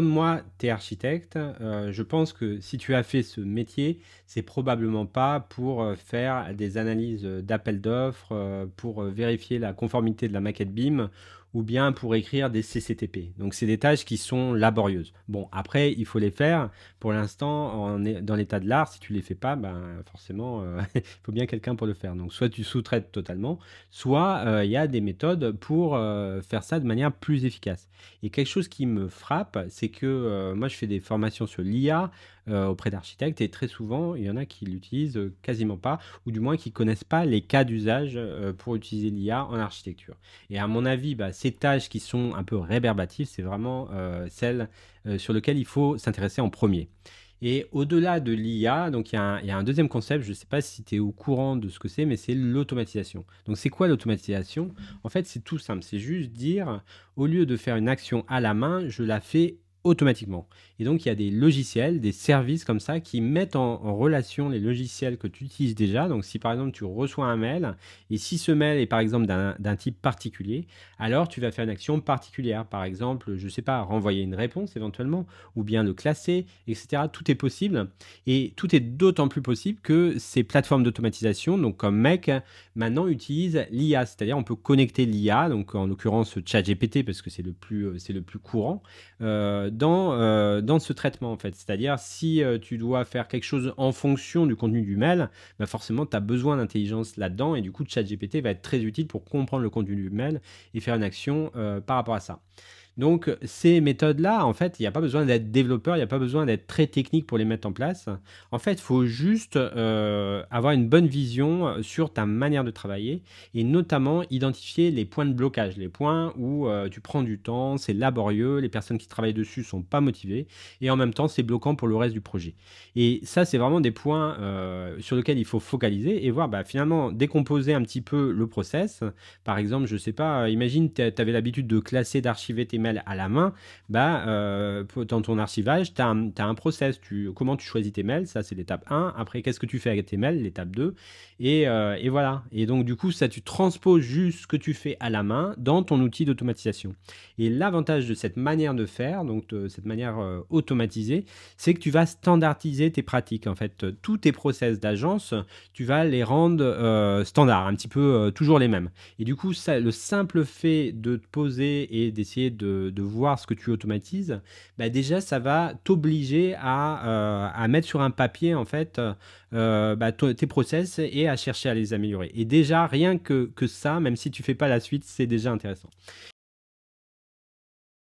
Moi, tu es architecte, euh, je pense que si tu as fait ce métier, c'est probablement pas pour euh, faire des analyses euh, d'appel d'offres, pour vérifier la conformité de la maquette BIM ou bien pour écrire des CCTP. Donc c'est des tâches qui sont laborieuses. Bon, après, il faut les faire. Pour l'instant, dans l'état de l'art, si tu les fais pas, ben forcément, euh, il faut bien quelqu'un pour le faire. Donc soit tu sous-traites totalement, soit euh, il y a des méthodes pour euh, faire ça de manière plus efficace. Et quelque chose qui me frappe, c'est que moi, je fais des formations sur l'IA auprès d'architectes et très souvent, il y en a qui l'utilisent quasiment pas, ou du moins qui connaissent pas les cas d'usage pour utiliser l'IA en architecture. Et à mon avis, bah, ces tâches qui sont un peu réverbatives, c'est vraiment euh, celles euh, sur lesquelles il faut s'intéresser en premier. Et au-delà de l'IA, donc il y, un, y, a un deuxième concept, je ne sais pas si tu es au courant de ce que c'est, mais c'est l'automatisation. Donc c'est quoi l'automatisation En fait, c'est tout simple, c'est juste dire, au lieu de faire une action à la main, je la fais automatiquement. Et donc, il y a des logiciels, des services comme ça qui mettent en, relation les logiciels que tu utilises déjà. Donc, si par exemple, tu reçois un mail et si ce mail est par exemple d'un type particulier, alors tu vas faire une action particulière. Par exemple, je ne sais pas, renvoyer une réponse éventuellement ou bien le classer, etc. Tout est possible et tout est d'autant plus possible que ces plateformes d'automatisation, donc comme Mec, maintenant utilisent l'IA. C'est-à-dire, on peut connecter l'IA, donc en l'occurrence ChatGPT parce que c'est le, plus, euh, le plus courant. Euh, dans, euh, dans ce traitement en fait. C'est-à-dire si euh, tu dois faire quelque chose en fonction du contenu du mail, bah, forcément tu as besoin d'intelligence là-dedans et du coup ChatGPT va être très utile pour comprendre le contenu du mail et faire une action euh, par rapport à ça. Donc ces méthodes-là, en fait, il n'y a pas besoin d'être développeur, il n'y a pas besoin d'être très technique pour les mettre en place. En fait, il faut juste euh, avoir une bonne vision euh, sur ta manière de travailler et notamment identifier les points de blocage, les points où euh, tu prends du temps, c'est laborieux, les personnes qui travaillent dessus sont pas motivées et en même temps c'est bloquant pour le reste du projet. Et ça, c'est vraiment des points sur lesquels il faut focaliser et voir bah, finalement décomposer un petit peu le process. Par exemple, je sais pas, imagine tu avais l'habitude de classer, d'archiver tes mail à la main, bah, euh, dans ton archivage, tu as, un process. Tu, comment tu choisis tes mails Ça, c'est l'étape 1. Après, qu'est-ce que tu fais avec tes mails L'étape 2. Et, euh, et, voilà. Et donc, du coup, ça, tu transposes juste ce que tu fais à la main dans ton outil d'automatisation. Et l'avantage de cette manière de faire, donc de cette manière euh, automatisée, c'est que tu vas standardiser tes pratiques. En fait, tous tes process d'agence, tu vas les rendre standards, un petit peu toujours les mêmes. Et du coup, le simple fait de te poser et d'essayer de de, voir ce que tu automatises, bah, déjà ça va t'obliger euh, à, mettre sur un papier en fait euh, bah, tes process et à chercher à les améliorer. Et déjà rien que, que ça, même si tu fais pas la suite, c'est déjà intéressant.